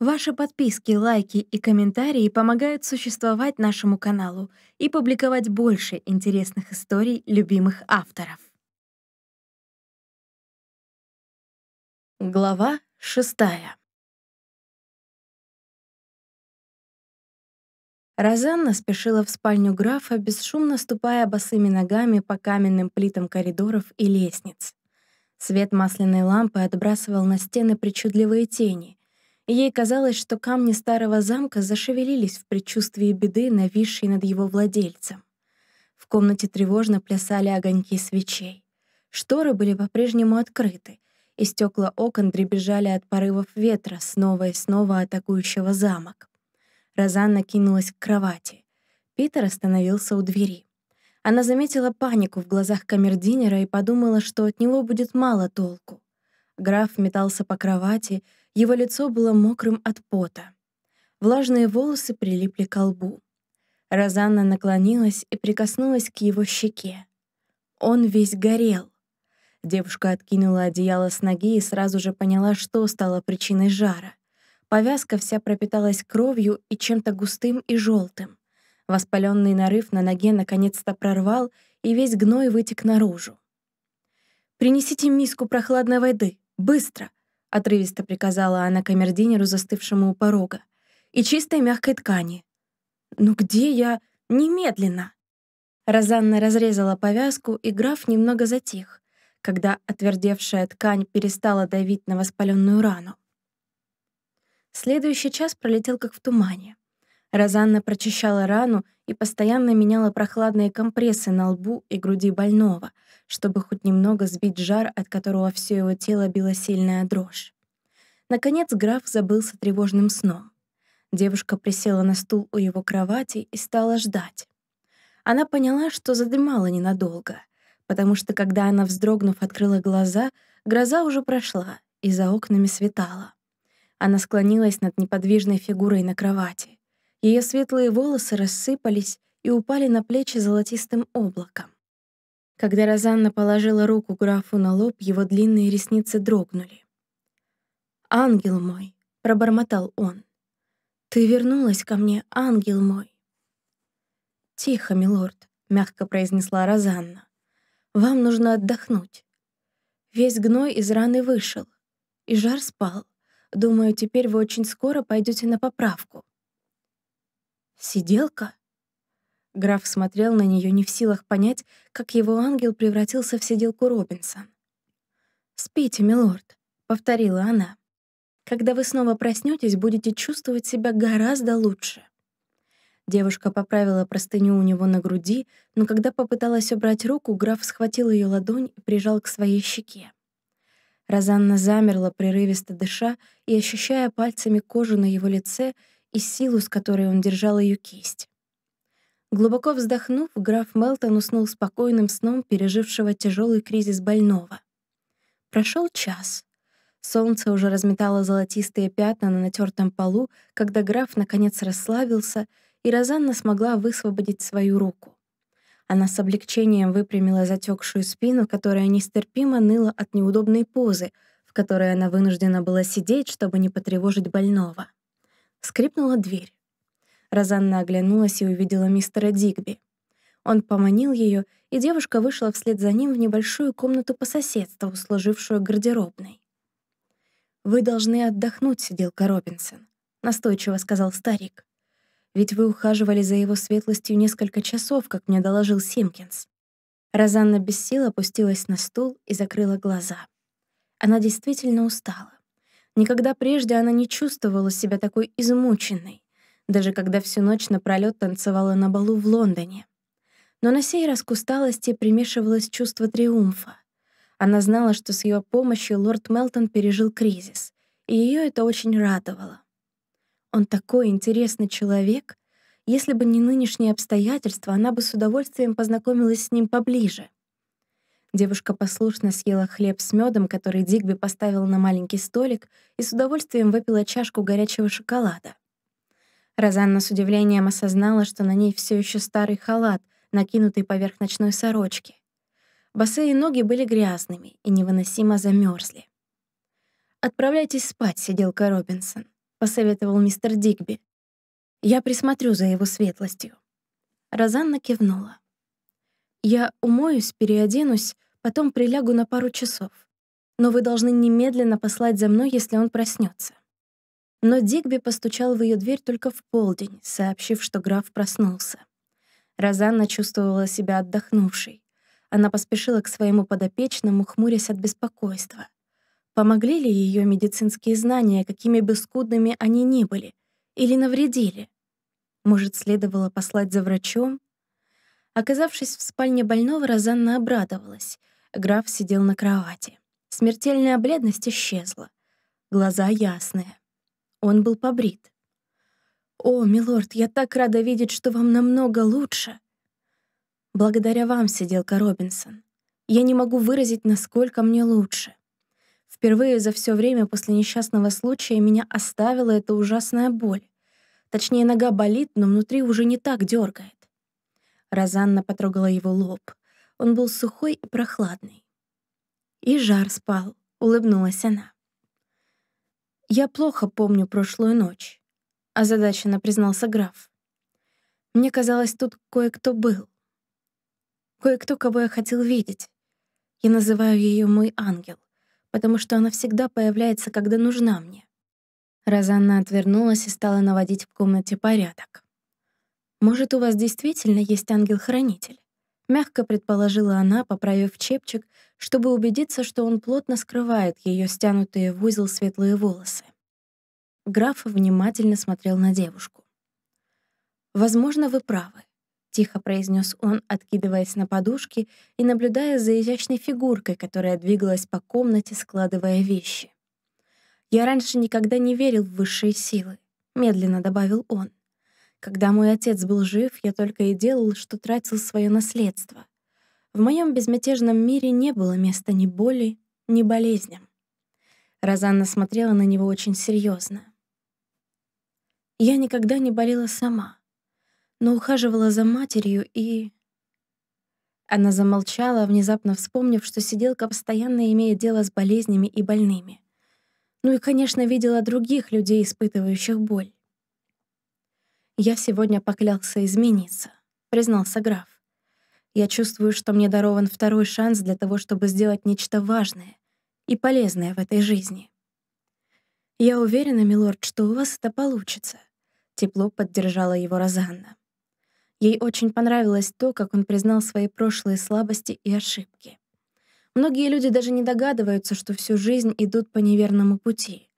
Ваши подписки, лайки и комментарии помогают существовать нашему каналу и публиковать больше интересных историй любимых авторов. Глава шестая Розанна спешила в спальню графа, бесшумно ступая босыми ногами по каменным плитам коридоров и лестниц. Свет масляной лампы отбрасывал на стены причудливые тени, Ей казалось, что камни старого замка зашевелились в предчувствии беды, нависшей над его владельцем. В комнате тревожно плясали огоньки свечей. Шторы были по-прежнему открыты, и стекла окон дребезжали от порывов ветра, снова и снова атакующего замок. Розанна кинулась к кровати. Питер остановился у двери. Она заметила панику в глазах камердинера и подумала, что от него будет мало толку. Граф метался по кровати, его лицо было мокрым от пота. Влажные волосы прилипли к лбу. Розанна наклонилась и прикоснулась к его щеке. Он весь горел. Девушка откинула одеяло с ноги и сразу же поняла, что стало причиной жара. Повязка вся пропиталась кровью и чем-то густым и желтым. Воспаленный нарыв на ноге наконец-то прорвал, и весь гной вытек наружу. «Принесите миску прохладной воды! Быстро!» — отрывисто приказала она камердинеру, застывшему у порога, — «и чистой мягкой ткани». «Ну где я? Немедленно!» Розанна разрезала повязку, и граф немного затих, когда отвердевшая ткань перестала давить на воспаленную рану. Следующий час пролетел как в тумане. Розанна прочищала рану и постоянно меняла прохладные компрессы на лбу и груди больного, чтобы хоть немного сбить жар, от которого все его тело била сильная дрожь. Наконец граф забылся тревожным сном. Девушка присела на стул у его кровати и стала ждать. Она поняла, что задремала ненадолго, потому что, когда она, вздрогнув, открыла глаза, гроза уже прошла, и за окнами светала. Она склонилась над неподвижной фигурой на кровати. Ее светлые волосы рассыпались и упали на плечи золотистым облаком. Когда Розанна положила руку графу на лоб, его длинные ресницы дрогнули. «Ангел мой!» — пробормотал он. «Ты вернулась ко мне, ангел мой!» «Тихо, милорд», — мягко произнесла Розанна. «Вам нужно отдохнуть. Весь гной из раны вышел, и жар спал. Думаю, теперь вы очень скоро пойдете на поправку. «Сиделка?» Граф смотрел на нее не в силах понять, как его ангел превратился в сиделку Робинсон. «Спите, милорд», — повторила она. «Когда вы снова проснетесь, будете чувствовать себя гораздо лучше». Девушка поправила простыню у него на груди, но когда попыталась убрать руку, граф схватил ее ладонь и прижал к своей щеке. Розанна замерла, прерывисто дыша и ощущая пальцами кожу на его лице и силу, с которой он держал ее кисть. Глубоко вздохнув, граф Мелтон уснул спокойным сном пережившего тяжелый кризис больного. Прошел час. Солнце уже разметало золотистые пятна на натертом полу, когда граф наконец расслабился, и Розанна смогла высвободить свою руку. Она с облегчением выпрямила затекшую спину, которая нестерпимо ныла от неудобной позы, в которой она вынуждена была сидеть, чтобы не потревожить больного. Скрипнула дверь. Розанна оглянулась и увидела мистера Дигби. Он поманил ее, и девушка вышла вслед за ним в небольшую комнату по соседству, служившую гардеробной. «Вы должны отдохнуть, сиделка Робинсон», — настойчиво сказал старик. «Ведь вы ухаживали за его светлостью несколько часов, как мне доложил Симкинс». Розанна без сил опустилась на стул и закрыла глаза. Она действительно устала. Никогда прежде она не чувствовала себя такой измученной, даже когда всю ночь напролёт танцевала на балу в Лондоне. Но на сей раз к усталости примешивалось чувство триумфа. Она знала, что с ее помощью лорд Мелтон пережил кризис, и ее это очень радовало. Он такой интересный человек. Если бы не нынешние обстоятельства, она бы с удовольствием познакомилась с ним поближе — Девушка послушно съела хлеб с медом, который Дигби поставил на маленький столик, и с удовольствием выпила чашку горячего шоколада. Розанна с удивлением осознала, что на ней все еще старый халат, накинутый поверх ночной сорочки. Босые ноги были грязными и невыносимо замерзли. «Отправляйтесь спать, сиделка Робинсон», — посоветовал мистер Дигби. «Я присмотрю за его светлостью». Розанна кивнула. Я умоюсь, переоденусь, потом прилягу на пару часов. Но вы должны немедленно послать за мной, если он проснется. Но Дигби постучал в ее дверь только в полдень, сообщив, что граф проснулся. Розанна чувствовала себя отдохнувшей. Она поспешила к своему подопечному, хмурясь от беспокойства. Помогли ли ее медицинские знания, какими бы скудными они ни были, или навредили? Может, следовало послать за врачом Оказавшись в спальне больного, Розанна обрадовалась. Граф сидел на кровати. Смертельная бледность исчезла. Глаза ясные. Он был побрит. «О, милорд, я так рада видеть, что вам намного лучше!» «Благодаря вам, сиделка Робинсон. Я не могу выразить, насколько мне лучше. Впервые за все время после несчастного случая меня оставила эта ужасная боль. Точнее, нога болит, но внутри уже не так дергает. Розанна потрогала его лоб. Он был сухой и прохладный. «И жар спал», — улыбнулась она. «Я плохо помню прошлую ночь», — озадаченно признался граф. «Мне казалось, тут кое-кто был. Кое-кто, кого я хотел видеть. Я называю ее мой ангел, потому что она всегда появляется, когда нужна мне». Розанна отвернулась и стала наводить в комнате порядок. «Может, у вас действительно есть ангел-хранитель?» — мягко предположила она, поправив чепчик, чтобы убедиться, что он плотно скрывает ее стянутые в узел светлые волосы. Граф внимательно смотрел на девушку. «Возможно, вы правы», — тихо произнес он, откидываясь на подушки и наблюдая за изящной фигуркой, которая двигалась по комнате, складывая вещи. «Я раньше никогда не верил в высшие силы», — медленно добавил он. Когда мой отец был жив, я только и делал, что тратил свое наследство. В моем безмятежном мире не было места ни боли, ни болезням. Розанна смотрела на него очень серьезно. Я никогда не болела сама, но ухаживала за матерью и... Она замолчала, внезапно вспомнив, что сиделка постоянно имеет дело с болезнями и больными. Ну и, конечно, видела других людей, испытывающих боль. «Я сегодня поклялся измениться», — признался граф. «Я чувствую, что мне дарован второй шанс для того, чтобы сделать нечто важное и полезное в этой жизни». «Я уверена, милорд, что у вас это получится», — тепло поддержала его Розанна. Ей очень понравилось то, как он признал свои прошлые слабости и ошибки. Многие люди даже не догадываются, что всю жизнь идут по неверному пути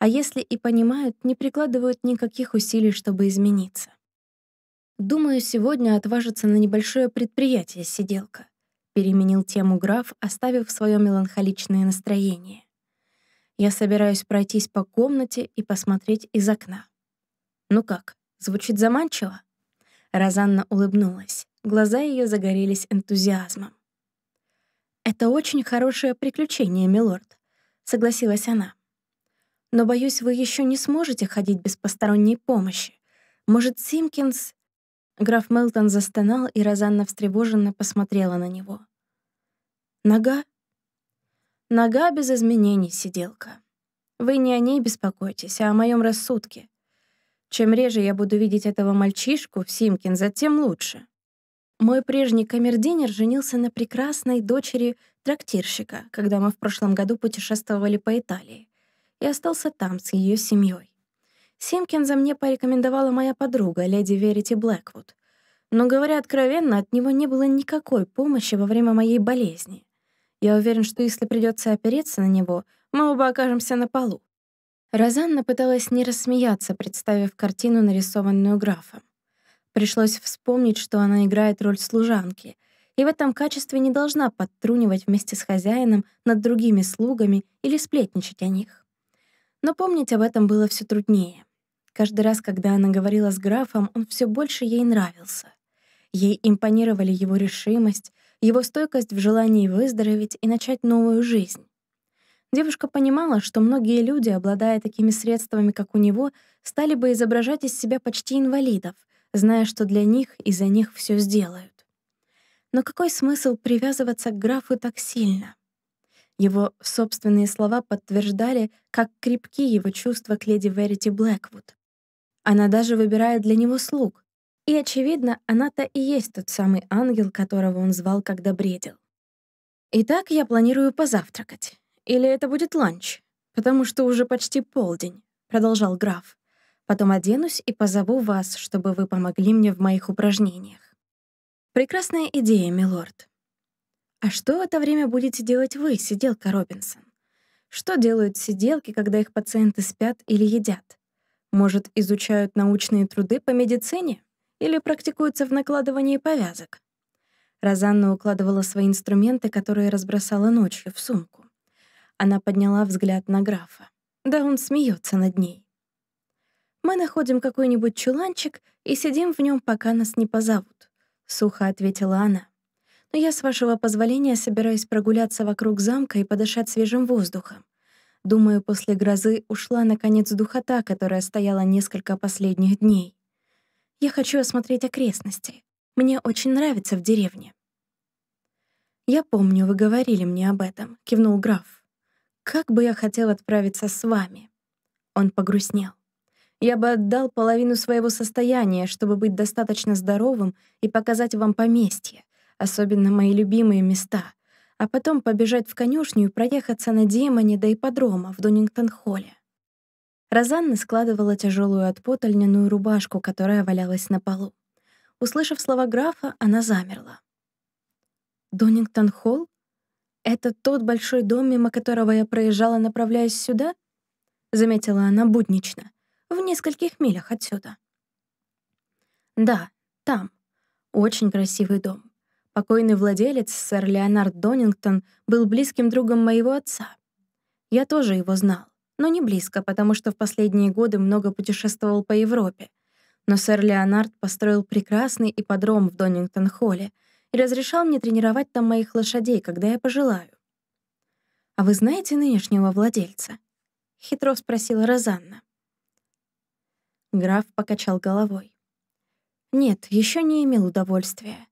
а если и понимают, не прикладывают никаких усилий, чтобы измениться. «Думаю, сегодня отважится на небольшое предприятие сиделка», переменил тему граф, оставив свое меланхоличное настроение. «Я собираюсь пройтись по комнате и посмотреть из окна». «Ну как, звучит заманчиво?» Розанна улыбнулась. Глаза ее загорелись энтузиазмом. «Это очень хорошее приключение, милорд», — согласилась она. Но, боюсь, вы еще не сможете ходить без посторонней помощи. Может, Симкинс...» Граф Мелтон застонал, и Розанна встревоженно посмотрела на него. «Нога?» «Нога без изменений, сиделка. Вы не о ней беспокойтесь, а о моем рассудке. Чем реже я буду видеть этого мальчишку в Симкинза, тем лучше». Мой прежний камердинер женился на прекрасной дочери трактирщика, когда мы в прошлом году путешествовали по Италии и остался там с ее семьей. Симкинза мне порекомендовала моя подруга, леди Верити Блэквуд. Но, говоря откровенно, от него не было никакой помощи во время моей болезни. Я уверен, что если придется опереться на него, мы оба окажемся на полу. Розанна пыталась не рассмеяться, представив картину, нарисованную графом. Пришлось вспомнить, что она играет роль служанки, и в этом качестве не должна подтрунивать вместе с хозяином над другими слугами или сплетничать о них. Но помнить об этом было все труднее. Каждый раз, когда она говорила с графом, он все больше ей нравился. Ей импонировали его решимость, его стойкость в желании выздороветь и начать новую жизнь. Девушка понимала, что многие люди, обладая такими средствами, как у него, стали бы изображать из себя почти инвалидов, зная, что для них и за них все сделают. Но какой смысл привязываться к графу так сильно? Его собственные слова подтверждали, как крепки его чувства к леди Верити Блэквуд. Она даже выбирает для него слуг. И, очевидно, она-то и есть тот самый ангел, которого он звал, когда бредил. «Итак, я планирую позавтракать. Или это будет ланч, потому что уже почти полдень», — продолжал граф. «Потом оденусь и позову вас, чтобы вы помогли мне в моих упражнениях». «Прекрасная идея, милорд. А что в это время будете делать вы, сиделка Робинсон? Что делают сиделки, когда их пациенты спят или едят? Может, изучают научные труды по медицине? Или практикуются в накладывании повязок? Розанна укладывала свои инструменты, которые разбросала ночью, в сумку. Она подняла взгляд на графа. Да он смеется над ней. «Мы находим какой-нибудь чуланчик и сидим в нем, пока нас не позовут», — сухо ответила она но я, с вашего позволения, собираюсь прогуляться вокруг замка и подышать свежим воздухом. Думаю, после грозы ушла, наконец, духота, которая стояла несколько последних дней. Я хочу осмотреть окрестности. Мне очень нравится в деревне». «Я помню, вы говорили мне об этом», — кивнул граф. «Как бы я хотел отправиться с вами?» Он погрустнел. «Я бы отдал половину своего состояния, чтобы быть достаточно здоровым и показать вам поместье особенно мои любимые места, а потом побежать в конюшню и проехаться на демоне до ипподрома в Донингтон-холле. Розанна складывала тяжелую от пота льняную рубашку, которая валялась на полу. Услышав слова графа, она замерла. «Донингтон-холл? Это тот большой дом, мимо которого я проезжала, направляясь сюда?» — заметила она буднично, в нескольких милях отсюда. «Да, там. Очень красивый дом. Покойный владелец, сэр Леонард Донингтон, был близким другом моего отца. Я тоже его знал, но не близко, потому что в последние годы много путешествовал по Европе. Но сэр Леонард построил прекрасный ипподром в Донингтон-холле и разрешал мне тренировать там моих лошадей, когда я пожелаю. «А вы знаете нынешнего владельца?» — хитро спросила Розанна. Граф покачал головой. «Нет, еще не имел удовольствия.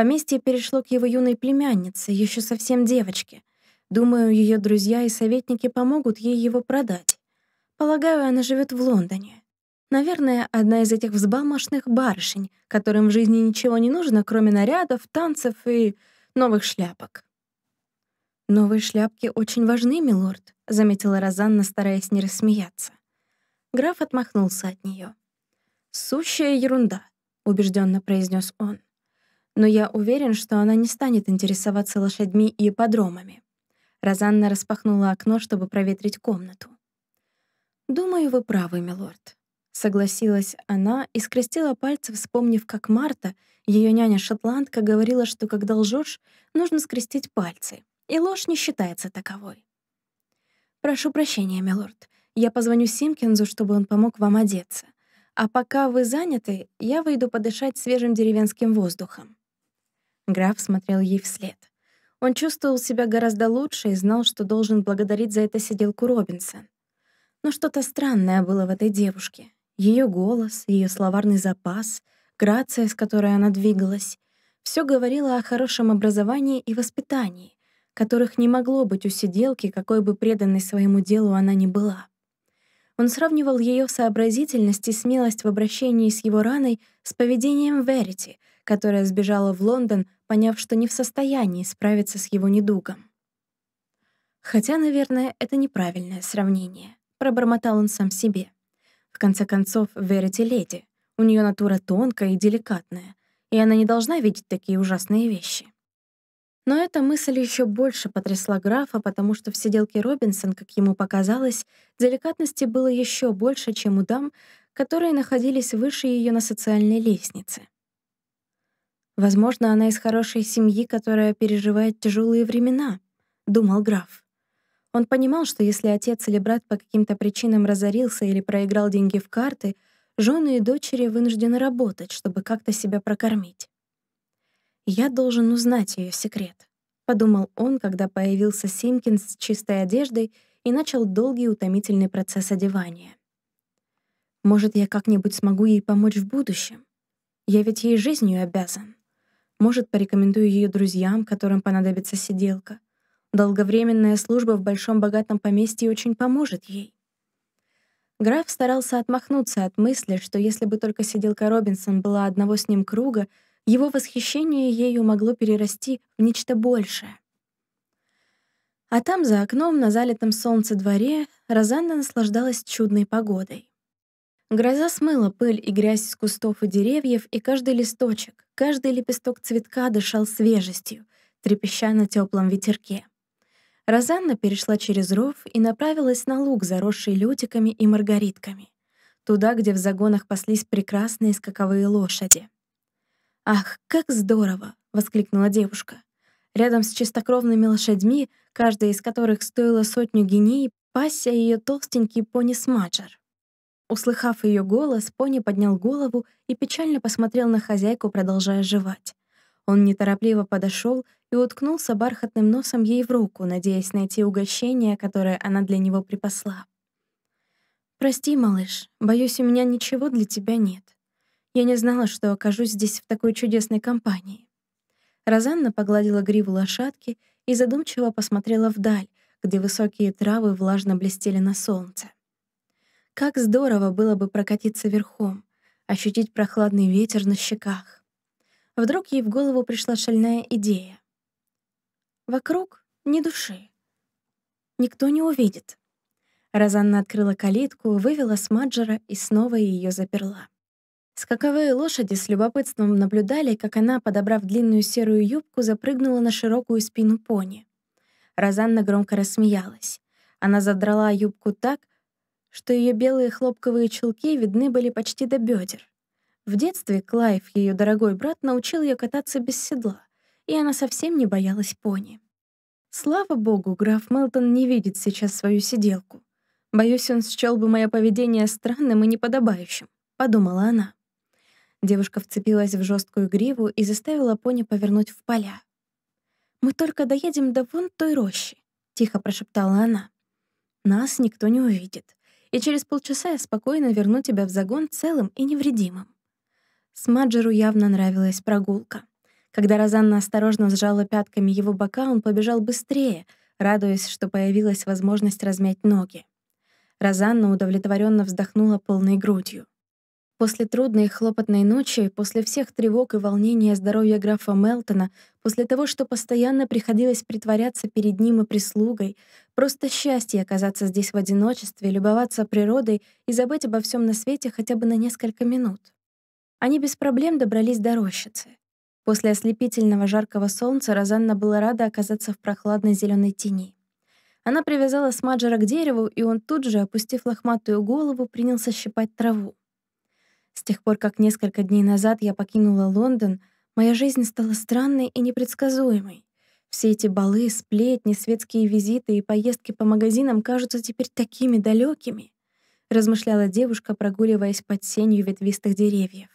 Поместье перешло к его юной племяннице, еще совсем девочке. Думаю, ее друзья и советники помогут ей его продать. Полагаю, она живет в Лондоне. Наверное, одна из этих взбалмошных барышень, которым в жизни ничего не нужно, кроме нарядов, танцев и новых шляпок. «Новые шляпки очень важны, милорд», — заметила Розанна, стараясь не рассмеяться. Граф отмахнулся от нее. «Сущая ерунда», — убежденно произнес он но я уверен, что она не станет интересоваться лошадьми и подромами. Розанна распахнула окно, чтобы проветрить комнату. «Думаю, вы правы, милорд», — согласилась она и скрестила пальцы, вспомнив, как Марта, ее няня-шотландка, говорила, что когда лжешь, нужно скрестить пальцы, и ложь не считается таковой. «Прошу прощения, милорд. Я позвоню Симкинзу, чтобы он помог вам одеться. А пока вы заняты, я выйду подышать свежим деревенским воздухом». Граф смотрел ей вслед. Он чувствовал себя гораздо лучше и знал, что должен благодарить за это сиделку Робинсон. Но что-то странное было в этой девушке. Ее голос, ее словарный запас, грация, с которой она двигалась, все говорило о хорошем образовании и воспитании, которых не могло быть у сиделки, какой бы преданной своему делу она ни была. Он сравнивал ее сообразительность и смелость в обращении с его раной с поведением Верити — которая сбежала в Лондон, поняв, что не в состоянии справиться с его недугом. Хотя, наверное, это неправильное сравнение, пробормотал он сам себе. В конце концов, верите леди. У нее натура тонкая и деликатная, и она не должна видеть такие ужасные вещи. Но эта мысль еще больше потрясла графа, потому что в сиделке Робинсон, как ему показалось, деликатности было еще больше, чем у дам, которые находились выше ее на социальной лестнице. Возможно, она из хорошей семьи, которая переживает тяжелые времена, думал граф. Он понимал, что если отец или брат по каким-то причинам разорился или проиграл деньги в карты, жены и дочери вынуждены работать, чтобы как-то себя прокормить. «Я должен узнать ее секрет», — подумал он, когда появился Симкин с чистой одеждой и начал долгий утомительный процесс одевания. «Может, я как-нибудь смогу ей помочь в будущем? Я ведь ей жизнью обязан». Может, порекомендую ее друзьям, которым понадобится сиделка. Долговременная служба в большом богатом поместье очень поможет ей. Граф старался отмахнуться от мысли, что если бы только сиделка Робинсон была одного с ним круга, его восхищение ею могло перерасти в нечто большее. А там, за окном, на залитом солнце дворе, Розанна наслаждалась чудной погодой. Гроза смыла пыль и грязь с кустов и деревьев, и каждый листочек, каждый лепесток цветка дышал свежестью, трепеща на теплом ветерке. Розанна перешла через ров и направилась на луг, заросший лютиками и маргаритками, туда, где в загонах паслись прекрасные скаковые лошади. «Ах, как здорово!» — воскликнула девушка. Рядом с чистокровными лошадьми, каждая из которых стоила сотню геней, пасся ее толстенький пони-смаджер. Услыхав ее голос, пони поднял голову и печально посмотрел на хозяйку, продолжая жевать. Он неторопливо подошел и уткнулся бархатным носом ей в руку, надеясь найти угощение, которое она для него припасла. «Прости, малыш, боюсь, у меня ничего для тебя нет. Я не знала, что окажусь здесь в такой чудесной компании». Розанна погладила гриву лошадки и задумчиво посмотрела вдаль, где высокие травы влажно блестели на солнце. Как здорово было бы прокатиться верхом, ощутить прохладный ветер на щеках. Вдруг ей в голову пришла шальная идея. Вокруг ни души. Никто не увидит. Розанна открыла калитку, вывела Смаджера и снова ее заперла. Скаковые лошади с любопытством наблюдали, как она, подобрав длинную серую юбку, запрыгнула на широкую спину пони. Розанна громко рассмеялась. Она задрала юбку так, что ее белые хлопковые чулки видны были почти до бедер. В детстве Клайв, ее дорогой брат, научил ее кататься без седла, и она совсем не боялась пони. Слава богу, граф Мелтон не видит сейчас свою сиделку. Боюсь, он счел бы мое поведение странным и неподобающим, подумала она. Девушка вцепилась в жесткую гриву и заставила пони повернуть в поля. Мы только доедем до вон той рощи, тихо прошептала она. Нас никто не увидит и через полчаса я спокойно верну тебя в загон целым и невредимым». Смаджеру явно нравилась прогулка. Когда Розанна осторожно сжала пятками его бока, он побежал быстрее, радуясь, что появилась возможность размять ноги. Розанна удовлетворенно вздохнула полной грудью. После трудной и хлопотной ночи, после всех тревог и волнения здоровья графа Мелтона, после того, что постоянно приходилось притворяться перед ним и прислугой, просто счастье оказаться здесь в одиночестве, любоваться природой и забыть обо всем на свете хотя бы на несколько минут. Они без проблем добрались до рощицы. После ослепительного жаркого солнца Розанна была рада оказаться в прохладной зеленой тени. Она привязала Смаджера к дереву, и он тут же, опустив лохматую голову, принялся щипать траву. С тех пор, как несколько дней назад я покинула Лондон, моя жизнь стала странной и непредсказуемой. Все эти балы, сплетни, светские визиты и поездки по магазинам кажутся теперь такими далекими, размышляла девушка, прогуливаясь под сенью ветвистых деревьев.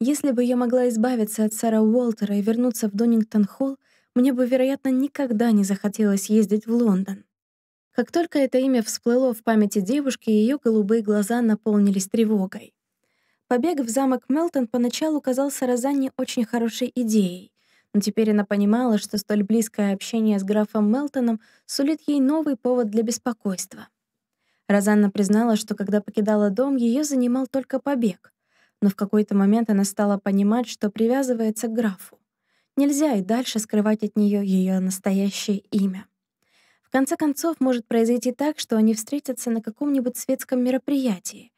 Если бы я могла избавиться от Сара Уолтера и вернуться в Донингтон-холл, мне бы, вероятно, никогда не захотелось ездить в Лондон. Как только это имя всплыло в памяти девушки, ее голубые глаза наполнились тревогой. Побег в замок Мелтон поначалу казался Розанне очень хорошей идеей, но теперь она понимала, что столь близкое общение с графом Мелтоном сулит ей новый повод для беспокойства. Розанна признала, что когда покидала дом, ее занимал только побег, но в какой-то момент она стала понимать, что привязывается к графу. Нельзя и дальше скрывать от нее ее настоящее имя. В конце концов, может произойти так, что они встретятся на каком-нибудь светском мероприятии,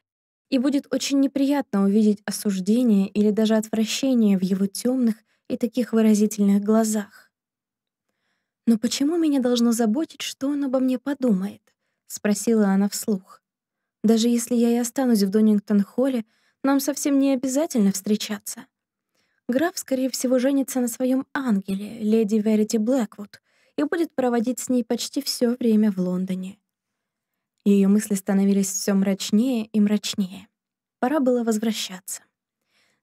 и будет очень неприятно увидеть осуждение или даже отвращение в его темных и таких выразительных глазах. «Но почему меня должно заботить, что он обо мне подумает?» — спросила она вслух. «Даже если я и останусь в Донингтон-холле, нам совсем не обязательно встречаться. Граф, скорее всего, женится на своем ангеле, леди Верити Блэквуд, и будет проводить с ней почти все время в Лондоне. Ее мысли становились все мрачнее и мрачнее. Пора было возвращаться.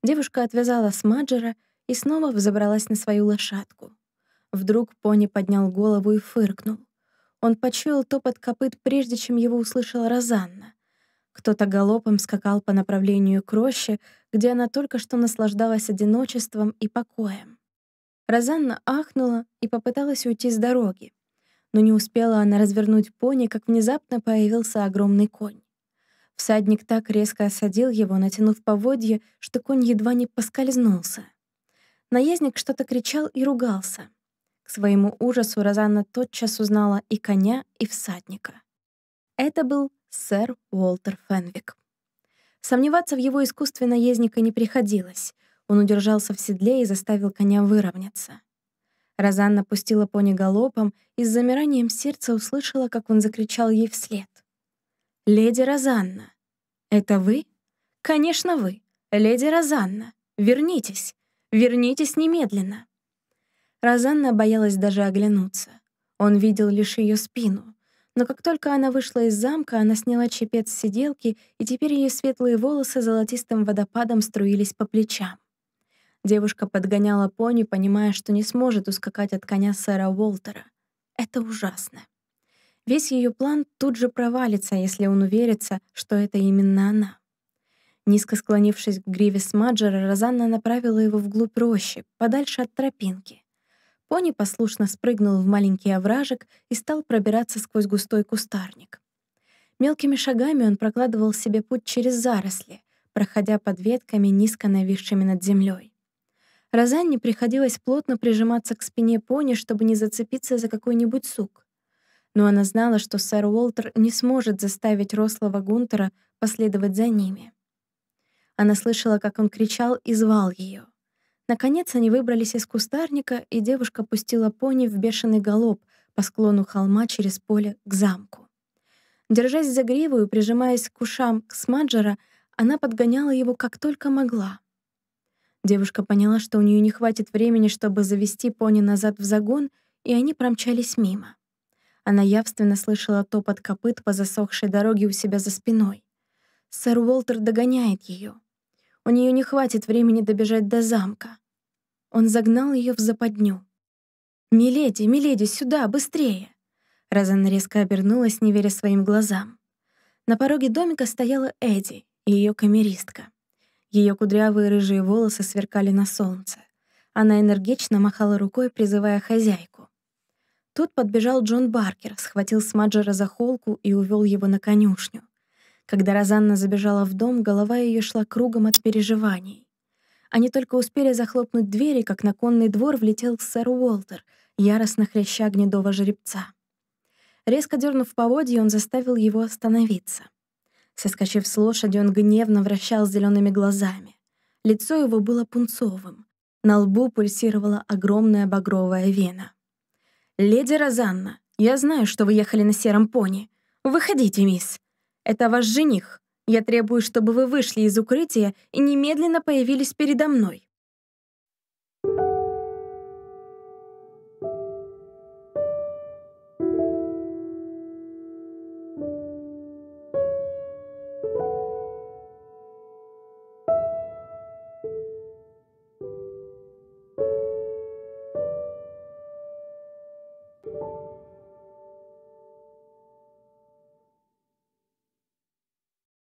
Девушка отвязала смаджера и снова взобралась на свою лошадку. Вдруг пони поднял голову и фыркнул. Он почуял топот копыт, прежде чем его услышала Розанна. Кто-то галопом скакал по направлению к роще, где она только что наслаждалась одиночеством и покоем. Розанна ахнула и попыталась уйти с дороги но не успела она развернуть пони, как внезапно появился огромный конь. Всадник так резко осадил его, натянув поводье, что конь едва не поскользнулся. Наездник что-то кричал и ругался. К своему ужасу Розанна тотчас узнала и коня, и всадника. Это был сэр Уолтер Фенвик. Сомневаться в его искусстве наездника не приходилось. Он удержался в седле и заставил коня выровняться. Розанна пустила пони галопом и с замиранием сердца услышала, как он закричал ей вслед. «Леди Розанна! Это вы? Конечно, вы! Леди Розанна! Вернитесь! Вернитесь немедленно!» Розанна боялась даже оглянуться. Он видел лишь ее спину. Но как только она вышла из замка, она сняла чепец с сиделки, и теперь ее светлые волосы золотистым водопадом струились по плечам. Девушка подгоняла пони, понимая, что не сможет ускакать от коня сэра Уолтера. Это ужасно. Весь ее план тут же провалится, если он уверится, что это именно она. Низко склонившись к гриве Смаджера, Розанна направила его вглубь рощи, подальше от тропинки. Пони послушно спрыгнул в маленький овражек и стал пробираться сквозь густой кустарник. Мелкими шагами он прокладывал себе путь через заросли, проходя под ветками, низко нависшими над землей. Розанне приходилось плотно прижиматься к спине пони, чтобы не зацепиться за какой-нибудь сук. Но она знала, что сэр Уолтер не сможет заставить рослого Гунтера последовать за ними. Она слышала, как он кричал и звал ее. Наконец они выбрались из кустарника, и девушка пустила пони в бешеный галоп по склону холма через поле к замку. Держась за гриву и прижимаясь к ушам к Смаджера, она подгоняла его как только могла. Девушка поняла, что у нее не хватит времени, чтобы завести пони назад в загон, и они промчались мимо. Она явственно слышала топот копыт по засохшей дороге у себя за спиной. Сэр Уолтер догоняет ее. У нее не хватит времени добежать до замка. Он загнал ее в западню. «Миледи, миледи, сюда, быстрее!» Розанна резко обернулась, не веря своим глазам. На пороге домика стояла Эдди, ее камеристка. Ее кудрявые рыжие волосы сверкали на солнце. Она энергично махала рукой, призывая хозяйку. Тут подбежал Джон Баркер, схватил Смаджера за холку и увел его на конюшню. Когда Розанна забежала в дом, голова ее шла кругом от переживаний. Они только успели захлопнуть двери, как на конный двор влетел сэр Уолтер, яростно хряща гнедого жеребца. Резко дернув поводье, он заставил его остановиться. Соскочив с лошади, он гневно вращал зелеными глазами. Лицо его было пунцовым. На лбу пульсировала огромная багровая вена. «Леди Розанна, я знаю, что вы ехали на сером пони. Выходите, мисс. Это ваш жених. Я требую, чтобы вы вышли из укрытия и немедленно появились передо мной».